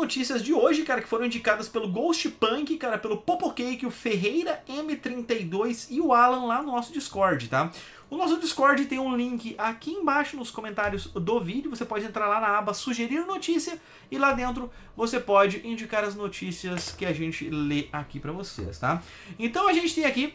notícias de hoje, cara, que foram indicadas pelo Ghost Punk, cara, pelo Popocake, o Ferreira M32 e o Alan lá no nosso Discord, tá? O nosso Discord tem um link aqui embaixo nos comentários do vídeo. Você pode entrar lá na aba Sugerir Notícia e lá dentro você pode indicar as notícias que a gente lê aqui para vocês, tá? Então a gente tem aqui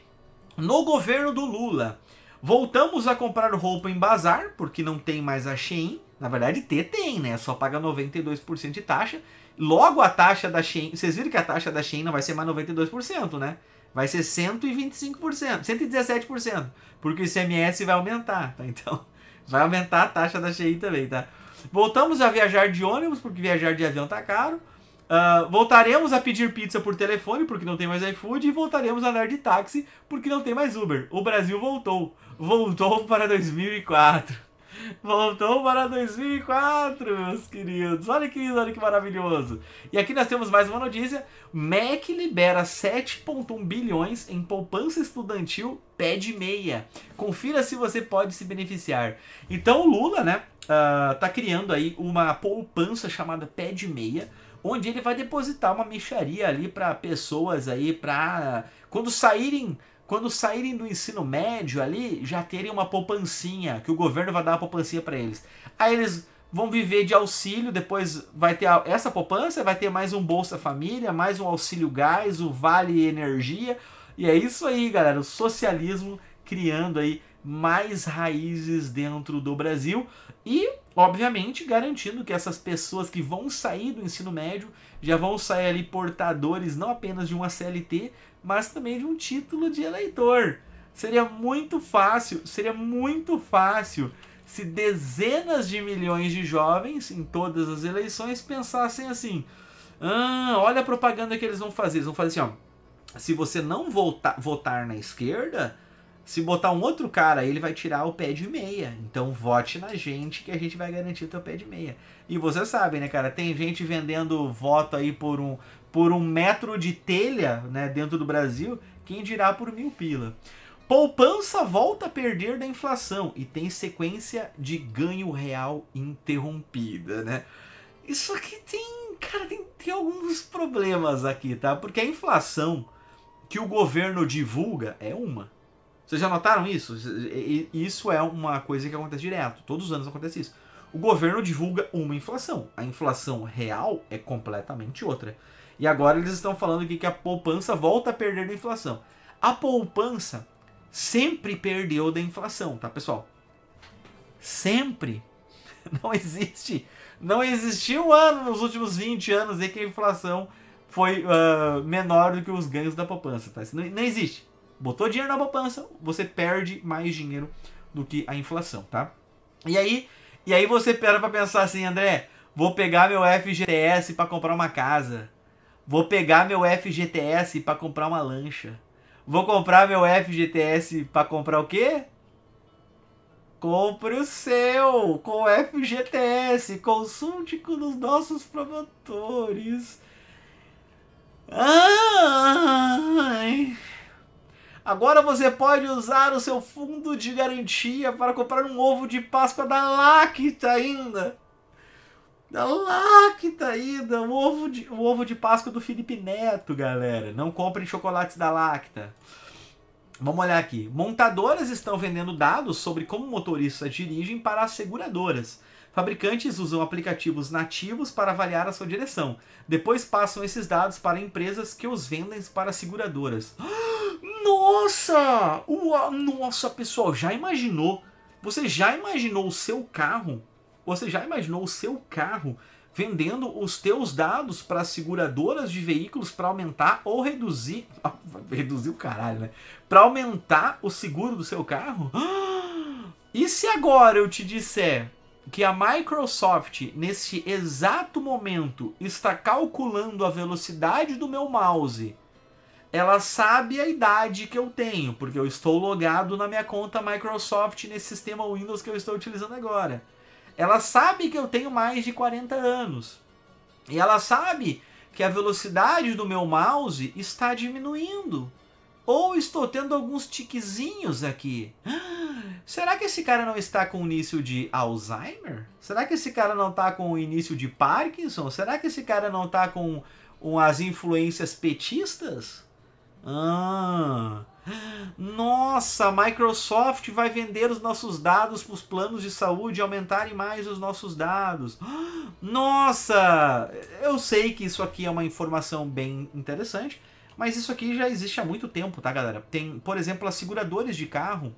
no governo do Lula. Voltamos a comprar roupa em bazar, porque não tem mais a Shein. Na verdade, ter tem, né? Só paga 92% de taxa Logo a taxa da China, vocês viram que a taxa da China vai ser mais 92%, né? Vai ser 125%, 117%, porque o ICMS vai aumentar, tá? Então, vai aumentar a taxa da China também, tá? Voltamos a viajar de ônibus, porque viajar de avião tá caro. Uh, voltaremos a pedir pizza por telefone, porque não tem mais iFood, e voltaremos a andar de táxi, porque não tem mais Uber. O Brasil voltou. Voltou para 2004. Voltou para 2004, meus queridos. Olha que lindo, olha que maravilhoso. E aqui nós temos mais uma notícia. Mac libera 7,1 bilhões em poupança estudantil pé de meia. Confira se você pode se beneficiar. Então o Lula, né, uh, tá criando aí uma poupança chamada pé de meia, onde ele vai depositar uma micharia ali para pessoas aí, para quando saírem quando saírem do ensino médio ali, já terem uma poupancinha, que o governo vai dar uma poupancinha para eles. Aí eles vão viver de auxílio, depois vai ter essa poupança, vai ter mais um Bolsa Família, mais um auxílio gás, o Vale Energia. E é isso aí, galera, o socialismo criando aí mais raízes dentro do Brasil e Obviamente, garantindo que essas pessoas que vão sair do ensino médio já vão sair ali portadores não apenas de uma CLT, mas também de um título de eleitor. Seria muito fácil, seria muito fácil se dezenas de milhões de jovens em todas as eleições pensassem assim: ah, olha a propaganda que eles vão fazer. Eles vão fazer assim: ó, se você não votar, votar na esquerda, se botar um outro cara, ele vai tirar o pé de meia. Então vote na gente que a gente vai garantir o teu pé de meia. E você sabe, né, cara? Tem gente vendendo voto aí por um, por um metro de telha, né, dentro do Brasil. Quem dirá por mil pila? Poupança volta a perder da inflação e tem sequência de ganho real interrompida, né? Isso aqui tem, cara, tem, tem alguns problemas aqui, tá? Porque a inflação que o governo divulga é uma vocês já notaram isso? Isso é uma coisa que acontece direto. Todos os anos acontece isso. O governo divulga uma inflação. A inflação real é completamente outra. E agora eles estão falando que a poupança volta a perder da inflação. A poupança sempre perdeu da inflação, tá, pessoal? Sempre. Não existe. Não existiu um ano nos últimos 20 anos em que a inflação foi uh, menor do que os ganhos da poupança, tá? Isso não, não existe botou dinheiro na poupança, você perde mais dinheiro do que a inflação, tá? E aí, e aí você para pra pensar assim, André, vou pegar meu FGTS para comprar uma casa. Vou pegar meu FGTS para comprar uma lancha. Vou comprar meu FGTS para comprar o quê? Compre o seu com FGTS, consulte com os nossos promotores. Ah! Agora você pode usar o seu fundo de garantia para comprar um ovo de Páscoa da Lacta ainda. Da Lacta ainda, o ovo de, o ovo de Páscoa do Felipe Neto, galera. Não comprem chocolates da Lacta. Vamos olhar aqui. Montadoras estão vendendo dados sobre como motoristas dirigem para as seguradoras. Fabricantes usam aplicativos nativos para avaliar a sua direção. Depois passam esses dados para empresas que os vendem para seguradoras. Ah, nossa! Uau, nossa, pessoal, já imaginou? Você já imaginou o seu carro? Você já imaginou o seu carro vendendo os teus dados para seguradoras de veículos para aumentar ou reduzir, reduzir o caralho, né? Para aumentar o seguro do seu carro? E se agora eu te disser que a Microsoft, nesse exato momento, está calculando a velocidade do meu mouse ela sabe a idade que eu tenho, porque eu estou logado na minha conta Microsoft nesse sistema Windows que eu estou utilizando agora. Ela sabe que eu tenho mais de 40 anos. E ela sabe que a velocidade do meu mouse está diminuindo. Ou estou tendo alguns tiquezinhos aqui. Será que esse cara não está com início de Alzheimer? Será que esse cara não está com início de Parkinson? Será que esse cara não está com, com as influências petistas? Ah. Nossa, a Microsoft vai vender os nossos dados para os planos de saúde aumentarem mais os nossos dados. Nossa, eu sei que isso aqui é uma informação bem interessante, mas isso aqui já existe há muito tempo, tá, galera? Tem, por exemplo, as seguradoras de carro,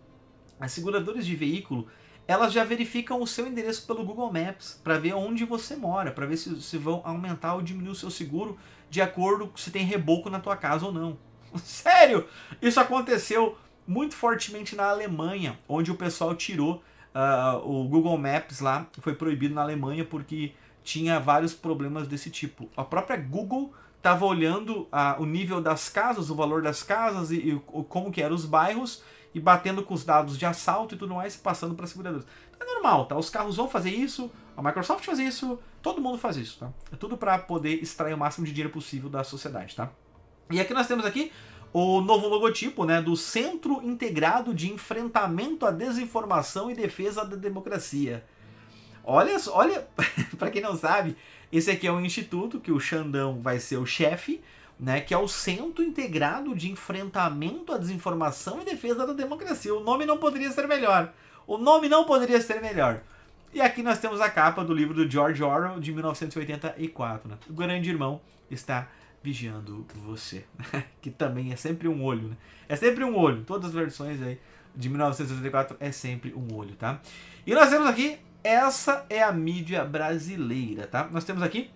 as seguradoras de veículo, elas já verificam o seu endereço pelo Google Maps para ver onde você mora, para ver se, se vão aumentar ou diminuir o seu seguro de acordo se tem reboco na tua casa ou não. Sério! Isso aconteceu muito fortemente na Alemanha, onde o pessoal tirou uh, o Google Maps lá, foi proibido na Alemanha porque tinha vários problemas desse tipo. A própria Google estava olhando uh, o nível das casas, o valor das casas e, e como que eram os bairros e batendo com os dados de assalto e tudo mais, passando para seguradoras. Então é normal, tá? Os carros vão fazer isso, a Microsoft faz isso, todo mundo faz isso, tá? É tudo para poder extrair o máximo de dinheiro possível da sociedade, tá? E aqui nós temos aqui o novo logotipo né, do Centro Integrado de Enfrentamento à Desinformação e Defesa da Democracia. Olha, olha para quem não sabe, esse aqui é um instituto que o Xandão vai ser o chefe, né, que é o Centro Integrado de Enfrentamento à Desinformação e Defesa da Democracia. O nome não poderia ser melhor. O nome não poderia ser melhor. E aqui nós temos a capa do livro do George Orwell de 1984. Né? O grande irmão está vigiando você. que também é sempre um olho, né? É sempre um olho. Todas as versões aí de 1984 é sempre um olho, tá? E nós temos aqui, essa é a mídia brasileira, tá? Nós temos aqui,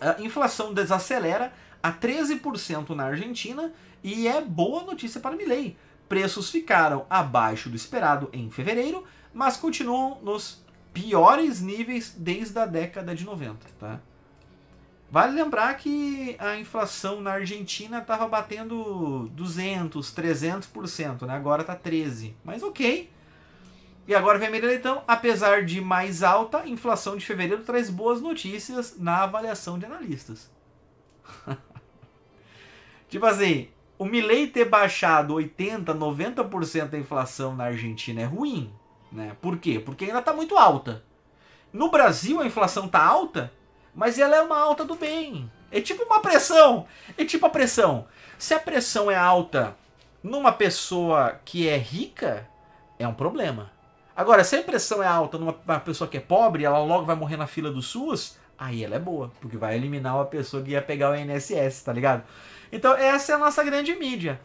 a inflação desacelera a 13% na Argentina e é boa notícia para Milley. Preços ficaram abaixo do esperado em fevereiro, mas continuam nos piores níveis desde a década de 90, tá? Vale lembrar que a inflação na Argentina estava batendo 200, 300%, né? agora está 13%. Mas ok. E agora vem então, Leitão. Apesar de mais alta, a inflação de fevereiro traz boas notícias na avaliação de analistas. tipo assim, o Milley ter baixado 80%, 90% da inflação na Argentina é ruim. Né? Por quê? Porque ainda está muito alta. No Brasil, a inflação está alta mas ela é uma alta do bem. É tipo uma pressão. É tipo a pressão. Se a pressão é alta numa pessoa que é rica, é um problema. Agora, se a pressão é alta numa pessoa que é pobre, ela logo vai morrer na fila do SUS, aí ela é boa, porque vai eliminar uma pessoa que ia pegar o INSS, tá ligado? Então, essa é a nossa grande mídia.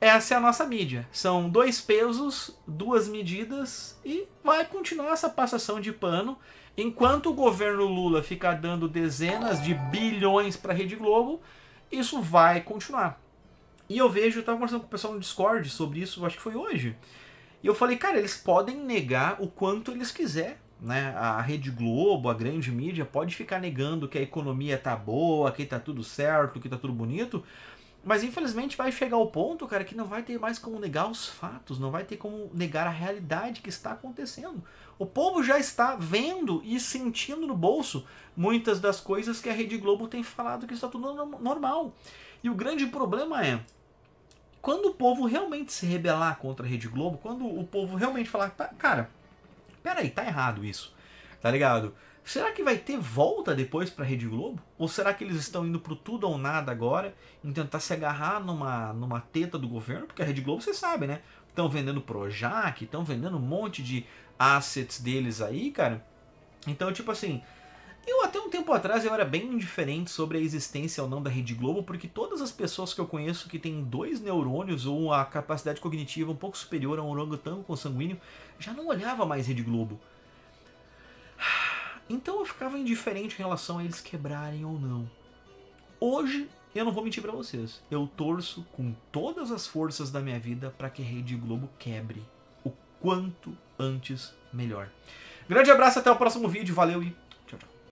Essa é a nossa mídia. São dois pesos, duas medidas e vai continuar essa passação de pano Enquanto o governo Lula fica dando dezenas de bilhões para a Rede Globo, isso vai continuar. E eu vejo, eu estava conversando com o pessoal no Discord sobre isso, acho que foi hoje. E eu falei, cara, eles podem negar o quanto eles quiser. Né? A Rede Globo, a grande mídia, pode ficar negando que a economia tá boa, que tá tudo certo, que tá tudo bonito, mas infelizmente vai chegar o ponto, cara, que não vai ter mais como negar os fatos, não vai ter como negar a realidade que está acontecendo. O povo já está vendo e sentindo no bolso muitas das coisas que a Rede Globo tem falado que está tudo normal. E o grande problema é quando o povo realmente se rebelar contra a Rede Globo, quando o povo realmente falar, tá, cara, peraí, tá errado isso, tá ligado? Será que vai ter volta depois para a Rede Globo? Ou será que eles estão indo pro tudo ou nada agora em tentar se agarrar numa, numa teta do governo? Porque a Rede Globo, você sabe, né? Estão vendendo Projac, estão vendendo um monte de assets deles aí, cara. Então, tipo assim, eu até um tempo atrás eu era bem indiferente sobre a existência ou não da Rede Globo, porque todas as pessoas que eu conheço que têm dois neurônios ou a capacidade cognitiva um pouco superior a um orangotango consanguíneo já não olhava mais Rede Globo. Então eu ficava indiferente em relação a eles quebrarem ou não. Hoje, eu não vou mentir para vocês, eu torço com todas as forças da minha vida para que Rede Globo quebre. O quanto antes, melhor. Grande abraço, até o próximo vídeo, valeu e